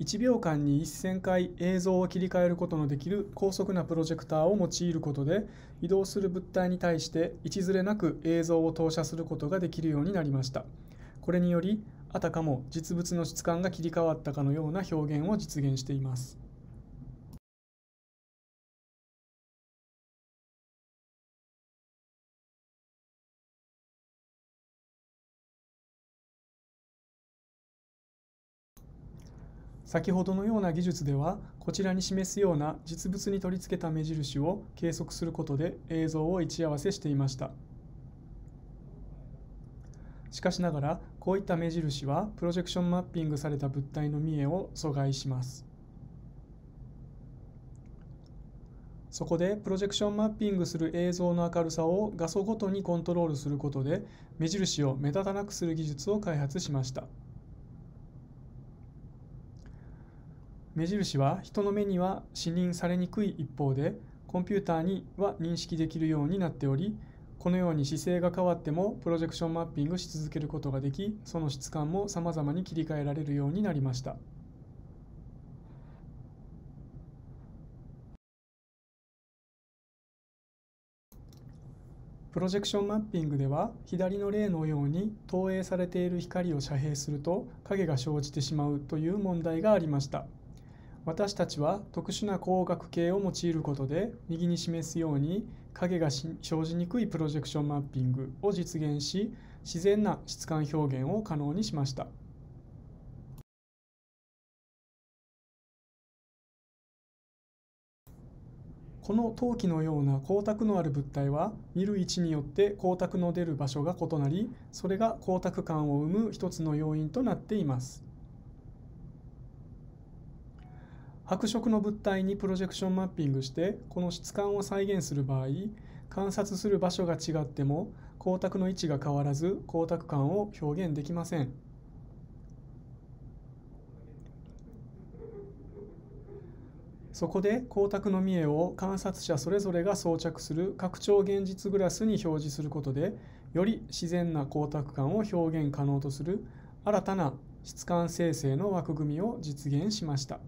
1秒間に1000回映像を切り替えることのできる高速なプロジェクターを用いることで移動する物体に対して位置ずれなく映像を投射することができるようになりましたこれによりあたかも実物の質感が切り替わったかのような表現を実現しています先ほどのような技術ではこちらに示すような実物に取り付けた目印を計測することで映像を位置合わせしていましたしかしながらこういった目印はプロジェクションマッピングされた物体の見えを阻害しますそこでプロジェクションマッピングする映像の明るさを画素ごとにコントロールすることで目印を目立たなくする技術を開発しました。目印は人の目には視認されにくい一方でコンピューターには認識できるようになっておりこのように姿勢が変わってもプロジェクションマッピングし続けることができその質感もさまざまに切り替えられるようになりました。プロジェクションマッピングでは左の例のように投影されている光を遮蔽すると影が生じてしまうという問題がありました。私たちは特殊な光学系を用いることで右に示すように影が生じにくいプロジェクションマッピングを実現し自然な質感表現を可能にしました。この陶器のような光沢のある物体は見る位置によって光沢の出る場所が異なりそれが光沢感を生む一つの要因となっています。白色の物体にプロジェクションマッピングしてこの質感を再現する場合観察する場所が違っても光沢の位置が変わらず光沢感を表現できませんそこで光沢の見栄を観察者それぞれが装着する拡張現実グラスに表示することでより自然な光沢感を表現可能とする新たな質感生成の枠組みを実現しました。